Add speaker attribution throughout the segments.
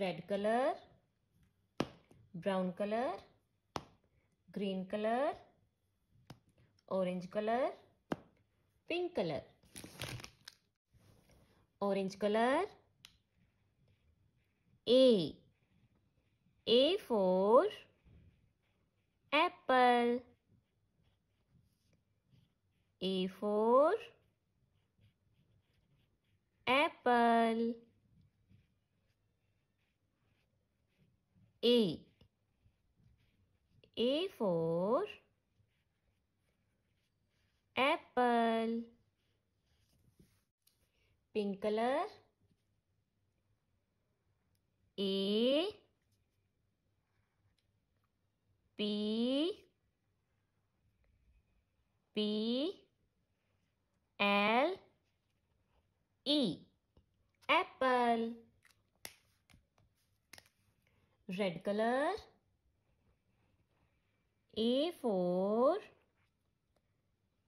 Speaker 1: Red colour brown colour green colour orange colour pink colour orange colour A A for apple A for apple A. A for apple. Pink color. A. P. P. L. E. Apple red color. A for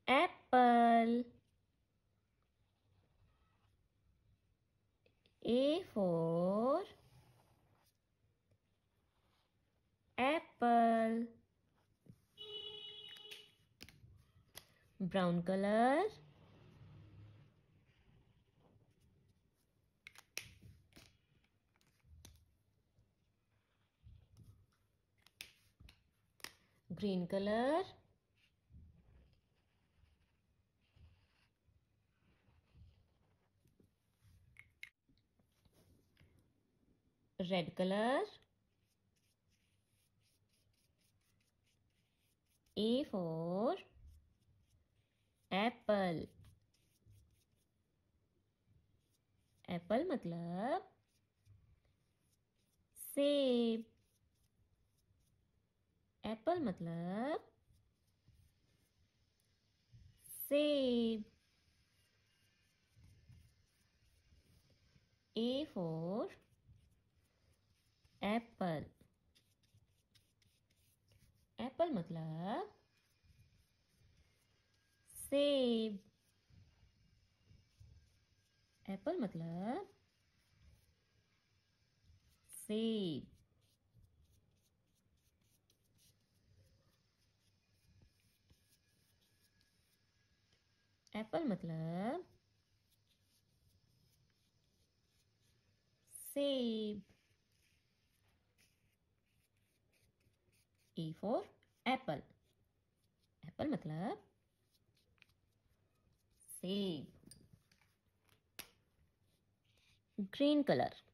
Speaker 1: apple. A for apple brown color green color red color A for apple apple मतलब सेब Apple मतलब सेब ए for Apple Apple मतलब सेब Apple मतलब सेब Apple मतलब सेब ए फॉर एप्पल एप्पल मतलब सेब ग्रीन कलर